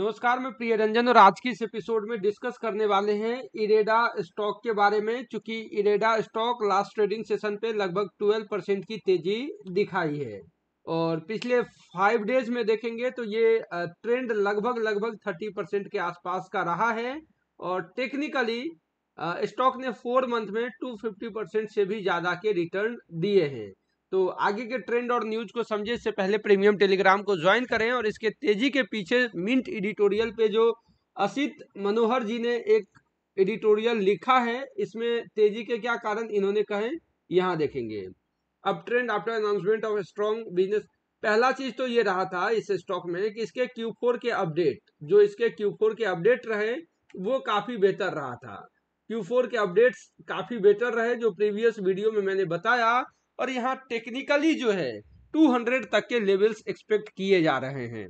नमस्कार मैं प्रिय रंजन और आज के इस एपिसोड में डिस्कस करने वाले हैं इरेडा स्टॉक के बारे में चूंकि IREDA stock last trading session पे लगभग 12 परसेंट की तेजी दिखाई है और पिछले फाइव डेज में देखेंगे तो ये ट्रेंड लगभग लगभग 30 परसेंट के आसपास का रहा है और टेक्निकली स्टॉक ने फोर मंथ में टू परसेंट से भी ज़्यादा के रिटर्न दिए हैं तो आगे के ट्रेंड और न्यूज को समझे इससे पहले प्रीमियम टेलीग्राम को ज्वाइन करें और इसके तेजी के पीछे मिंट एडिटोरियल पे जो असित मनोहर जी ने एक एडिटोरियल लिखा है इसमें तेजी के क्या कारण इन्होंने कहे यहाँ देखेंगे अब trend after announcement of strong business पहला चीज तो ये रहा था इस स्टॉक में कि इसके Q4 के अपडेट जो इसके Q4 के अपडेट रहे वो काफी बेहतर रहा था Q4 के अपडेट्स काफी बेहतर रहे जो प्रीवियस वीडियो में मैंने बताया और यहाँ टेक्निकली जो है 200 तक के लेवल्स एक्सपेक्ट किए जा रहे हैं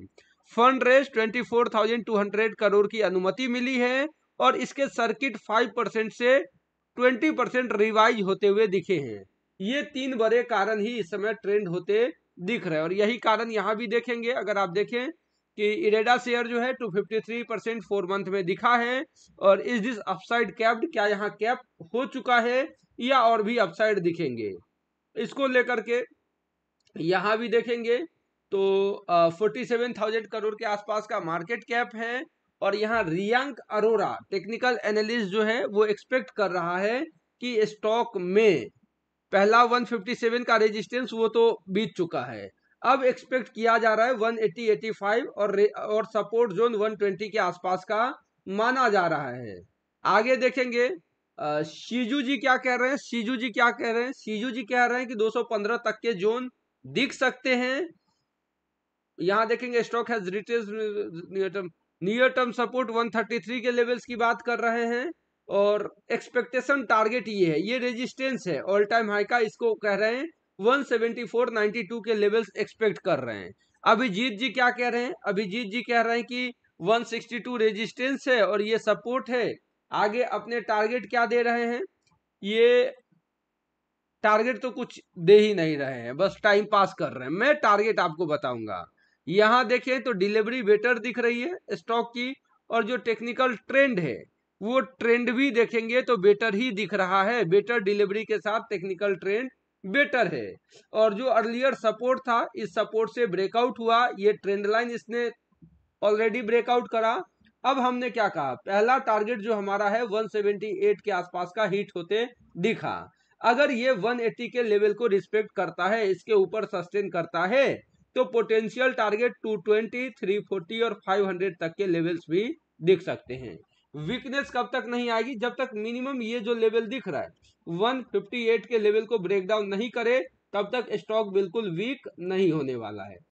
फंड रेस 24,200 करोड़ की अनुमति मिली है और इसके सर्किट 5 परसेंट से 20 रिवाइज होते हुए दिखे हैं ये तीन बड़े कारण ही इस समय ट्रेंड होते दिख रहे हैं और यही कारण यहाँ भी देखेंगे अगर आप देखें कि इरेडा शेयर जो है 253 परसेंट फोर मंथ में दिखा है और इस दिस अपसाइड कैप्ड क्या यहाँ कैप हो चुका है या और भी अपसाइड दिखेंगे इसको लेकर के यहाँ भी देखेंगे तो फोर्टी सेवन थाउजेंड करोड़ के आसपास का मार्केट कैप है और यहाँ रियांक अरोरा टेक्निकल एनालिस्ट जो है वो एक्सपेक्ट कर रहा है कि स्टॉक में पहला 157 का रेजिस्टेंस वो तो बीत चुका है अब एक्सपेक्ट किया जा रहा है 180 85 और और सपोर्ट जोन 120 के आसपास का माना जा रहा है आगे देखेंगे शीजू जी क्या कह रहे हैं शीजू जी क्या कह रहे हैं शीजू जी कह रहे हैं कि 215 तक के जोन दिख सकते हैं यहां देखेंगे stock has retested near term support 133 के लेवल्स की बात कर रहे हैं और एक्सपेक्टेशन टारगेट ये है ये रेजिस्टेंस है ऑल टाइम हाई का इसको कह रहे हैं वन के लेवल्स एक्सपेक्ट कर रहे हैं अभिजीत जी क्या कह रहे हैं अभिजीत जी कह रहे हैं कि 162 रेजिस्टेंस है और ये सपोर्ट है आगे अपने टारगेट क्या दे रहे हैं ये टारगेट तो कुछ दे ही नहीं रहे हैं बस टाइम पास कर रहे हैं मैं टारगेट आपको बताऊंगा यहाँ देखें तो डिलीवरी बेटर दिख रही है स्टॉक की और जो टेक्निकल ट्रेंड है वो ट्रेंड भी देखेंगे तो बेटर ही दिख रहा है बेटर डिलीवरी के साथ टेक्निकल ट्रेंड बेटर है और जो अर्लियर सपोर्ट था इस सपोर्ट से ब्रेकआउट हुआ ये ट्रेंड लाइन इसने ऑलरेडी ब्रेकआउट करा अब हमने क्या कहा पहला टारगेट जो हमारा है 178 के आसपास का हिट होते दिखा अगर ये 180 के लेवल को रिस्पेक्ट करता है इसके ऊपर सस्टेन करता है तो पोटेंशियल टारगेट 220, 340 और 500 तक के लेवल्स भी दिख सकते हैं वीकनेस कब तक नहीं आएगी जब तक मिनिमम ये जो लेवल दिख रहा है वन के लेवल को ब्रेक डाउन नहीं करे तब तक स्टॉक बिल्कुल वीक नहीं होने वाला है